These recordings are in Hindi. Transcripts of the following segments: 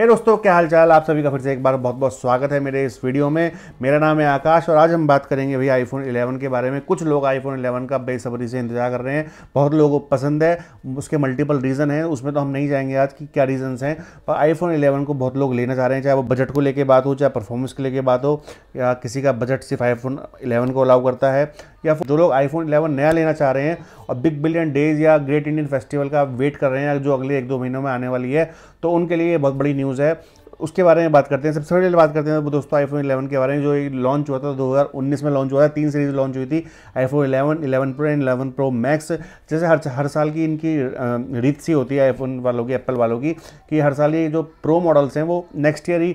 हे hey दोस्तों क्या हाल चाल आप सभी का फिर से एक बार बहुत बहुत स्वागत है मेरे इस वीडियो में मेरा नाम है आकाश और आज हम बात करेंगे भैया आईफोन 11 के बारे में कुछ लोग आईफोन 11 का बेसब्री से इंतजार कर रहे हैं बहुत लोगों को पसंद है उसके मल्टीपल रीज़न हैं उसमें तो हम नहीं जाएंगे आज कि क्या रीज़न्स हैं पर आईफोन इलेवन को बहुत लोग लेना चाह रहे हैं चाहे वो बजट को लेकर बात हो चाहे परफॉर्मेंस को लेकर बात हो या किसी का बजट सिर्फ आईफोन इलेवन को अलाउ करता है या जो लोग आईफोन 11 नया लेना चाह रहे हैं और बिग बिलियन डेज या ग्रेट इंडियन फेस्टिवल का वेट कर रहे हैं जो अगले एक दो महीनों में आने वाली है तो उनके लिए बहुत बड़ी न्यूज़ न्यूज़ है उसके बारे में बात करते हैं सबसे पहले बात करते हैं तो दोस्तों आईफोन 11 के बारे में जो लॉन्च हुआ था 2019 में लॉन्च हुआ था तीन सीरीज लॉन्च हुई थी iPhone 11, 11 pro and 11 pro max जैसे हर हर साल की इनकी रीत सी होती है आईफोन वालों की एप्पल वालों की कि हर साल ये जो प्रो मॉडल्स हैं वो नेक्स्ट ईयर ही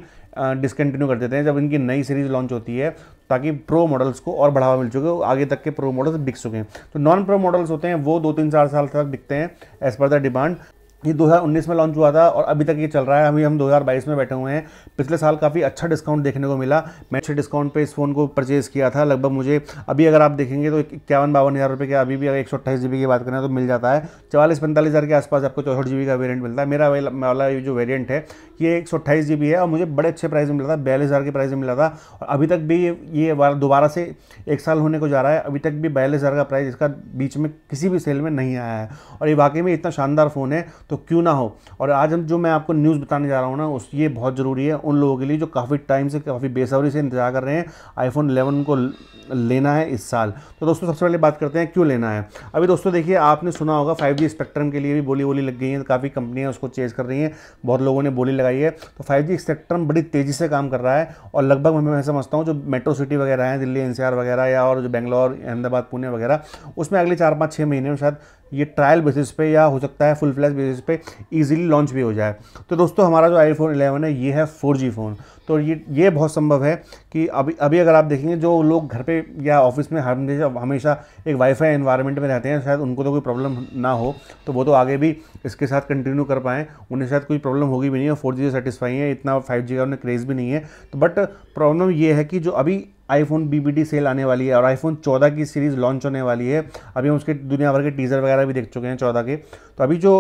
डिसकंटिन्यू कर देते हैं जब इनकी नई सीरीज़ लॉन्च होती है ताकि प्रो मॉडल्स को और बढ़ावा मिल चुके आगे तक के प्रो मॉडल्स बिक चुके हैं तो नॉन प्रो मॉडल्स होते हैं वो दो तीन चार साल तक बिकते हैं एज़ पर द डिमांड ये 2019 में लॉन्च हुआ था और अभी तक ये चल रहा है अभी हम 2022 में बैठे हुए हैं पिछले साल काफ़ी अच्छा डिस्काउंट देखने को मिला मैं अच्छे डिस्काउंट पे इस फ़ोन को परचेज़ किया था लगभग मुझे अभी अगर आप देखेंगे तो इक्यावन बावन हज़ार रुपये के अभी भी अगर एक सौ की बात करें तो मिल जाता है चवालीस पैंतालीस हज़ार के आसपास आपको चौसठ जी का वेरियंट मिलता है मेरा वाला जो वेरियंट है ये एक सौ है और मुझे बड़े अच्छे प्राइस में मिला था बयालीस हज़ार के प्राइस में मिला था और अभी तक भी ये दोबारा से एक साल होने को जा रहा है अभी तक भी बयालीस हज़ार का प्राइस इसका बीच में किसी भी सेल में नहीं आया है और ये वाकई में इतना शानदार फ़ोन है तो तो क्यों ना हो और आज हम जो मैं आपको न्यूज़ बताने जा रहा हूँ ना उस ये बहुत ज़रूरी है उन लोगों के लिए जो काफ़ी टाइम से काफ़ी बेसब्री से इंतजार कर रहे हैं आईफोन इलेवन को लेना है इस साल तो दोस्तों सबसे पहले बात करते हैं क्यों लेना है अभी दोस्तों देखिए आपने सुना होगा फाइव जी स्पेक्ट्रम के लिए भी बोली बोली लग गई है काफ़ी कंपनियाँ उसको चेज कर रही हैं बहुत लोगों ने बोली लगाई है तो फाइव जी स्पेक्ट्रम बड़ी तेज़ी से काम कर रहा है और लगभग मैं समझता हूँ जो मेट्रो सिटी वगैरह हैं दिल्ली एन वगैरह या और जो बेंगलोर अहमदाबाद पुणे वगैरह उसमें अगले चार पाँच छः महीने में शायद ये ट्रायल बेसिस पे या हो सकता है फुल फ्लैश बेसिस पे इजीली लॉन्च भी हो जाए तो दोस्तों हमारा जो आईफोन 11 है ये है 4G फ़ोन तो ये ये बहुत संभव है कि अभी अभी अगर आप देखेंगे जो लोग घर पे या ऑफिस में हमेशा हमेशा एक वाईफाई एनवायरनमेंट में रहते हैं शायद उनको तो कोई प्रॉब्लम ना हो तो वो तो आगे भी इसके साथ कंटिन्यू कर पाएँ उन्हें शायद कोई प्रॉब्लम होगी भी नहीं है फोर जी सेटिस्फाई है इतना फाइव जी का उन्हें क्रेज़ भी नहीं है तो बट प्रॉब्लम ये है कि जो अभी आईफोन बीबीटी सेल आने वाली है और आईफोन 14 की सीरीज़ लॉन्च होने वाली है अभी हम उसके दुनिया भर के टीज़र वगैरह भी देख चुके हैं 14 के तो अभी जो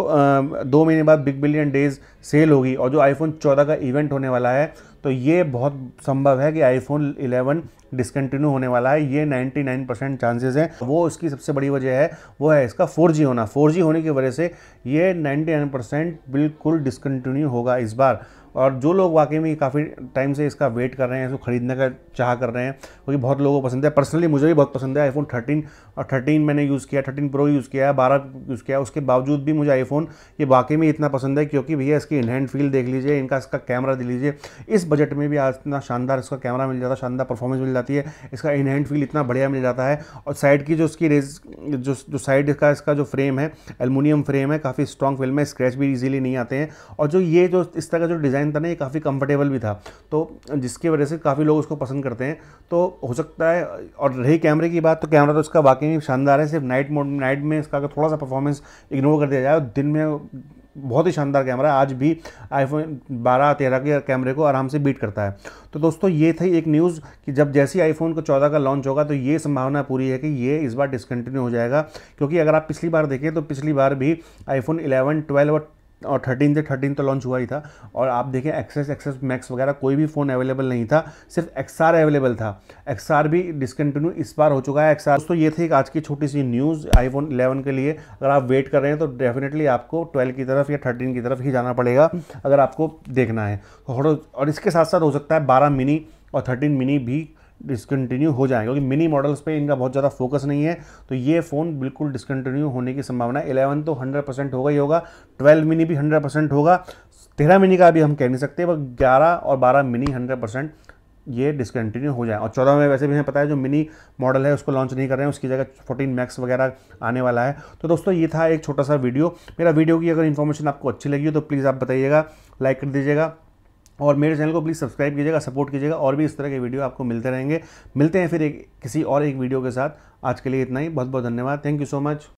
दो महीने बाद बिग बिलियन डेज़ सेल होगी और जो आईफोन 14 का इवेंट होने वाला है तो ये बहुत संभव है कि आईफोन 11 डिसकंटिन्यू होने वाला है ये 99 परसेंट चांसेज हैं वो इसकी सबसे बड़ी वजह है वो है इसका 4G होना 4G होने की वजह से ये 99 परसेंट बिल्कुल डिसकंटिन्यू होगा इस बार और जो लोग वाकई में काफ़ी टाइम से इसका वेट कर रहे हैं इसको ख़रीदने का चाह कर रहे हैं क्योंकि बहुत लोगों को पसंद है पर्सनली मुझे भी बहुत पसंद है आईफोन 13 और 13 मैंने यूज़ किया 13 प्रो यूज़ किया है बारह यूज़ किया उसके बावजूद भी मुझे आईफोन ये वाकई में इतना पसंद है क्योंकि भैया इसकी इनहैंड फील देख लीजिए इनका इसका कैमरा दे लीजिए इस बजट में भी आज इतना शानदार इसका कैमरा मिल जाता है शानदार परफॉर्मेंस मिल जाती है इसका इनहैंड फील इतना बढ़िया मिल जाता है और साइड की जो उसकी रेज जो जो साइड का इसका जो फ्रेम है एलमिनियम फ्रेम है काफ़ी स्ट्रॉन्ग फिल्म है स्क्रैच भी ईजिली नहीं आते हैं और जो ये जो इस तरह का जो डिज़ाइन डिज़ाइन था ना ये काफ़ी कंफर्टेबल भी था तो जिसकी वजह से काफ़ी लोग उसको पसंद करते हैं तो हो सकता है और रही कैमरे की बात तो कैमरा तो इसका वाकई में शानदार है सिर्फ नाइट मोड नाइट में इसका अगर थोड़ा सा परफॉर्मेंस इग्नोर कर दिया जाए और दिन में बहुत ही शानदार कैमरा आज भी आईफोन 12 13 के कैमरे को आराम से बीट करता है तो दोस्तों ये थी एक न्यूज़ कि जब जैसी आईफोन को 14 का लॉन्च होगा तो ये संभावना पूरी है कि ये इस बार डिसकंटिन्यू हो जाएगा क्योंकि अगर आप पिछली बार देखें तो पिछली बार भी आईफोन 11 12 और और थर्टीन से थर्टीन तो लॉन्च हुआ ही था और आप देखें एक्सेस एक्सेस मैक्स वगैरह कोई भी फ़ोन अवेलेबल नहीं था सिर्फ एक्स अवेलेबल था एक्स भी डिसकन्टिन्यू इस बार हो चुका है एक्स तो ये थी एक आज की छोटी सी न्यूज़ आईफोन इलेवन के लिए अगर आप वेट कर रहे हैं तो डेफिनेटली आपको ट्वेल्व की तरफ या थर्टीन की तरफ ही जाना पड़ेगा अगर आपको देखना है तो और इसके साथ साथ हो सकता है बारह मिनी और थर्टीन मिनी भी डिसकंटिन्यू हो जाएंगे क्योंकि मिनी मॉडल्स पे इनका बहुत ज़्यादा फोकस नहीं है तो ये फ़ोन बिल्कुल डिसकंटिन्यू होने की संभावना है इलेवन तो हंड्रेड परसेंट होगा ही होगा ट्वेल्व मिनी भी हंड्रेड परसेंट होगा तेरह मिनी का भी हम कह नहीं सकते बट ग्यारह और बारह मिनी हंड्रेड परसेंट ये डिसकंटिन्यू हो जाए और चौदह में वैसे भी हमें पता है जो मिनी मॉडल है उसको लॉन्च नहीं कर रहे हैं उसकी जगह फोर्टीन मैक्स वगैरह आने वाला है तो दोस्तों ये था एक छोटा सा वीडियो मेरा वीडियो की अगर इन्फॉर्मेशन आपको अच्छी लगी हो तो प्लीज़ आप बताइएगा लाइक कर दीजिएगा और मेरे चैनल को प्लीज़ सब्सक्राइब कीजिएगा सपोर्ट कीजिएगा और भी इस तरह के वीडियो आपको मिलते रहेंगे मिलते हैं फिर एक किसी और एक वीडियो के साथ आज के लिए इतना ही बहुत बहुत धन्यवाद थैंक यू सो मच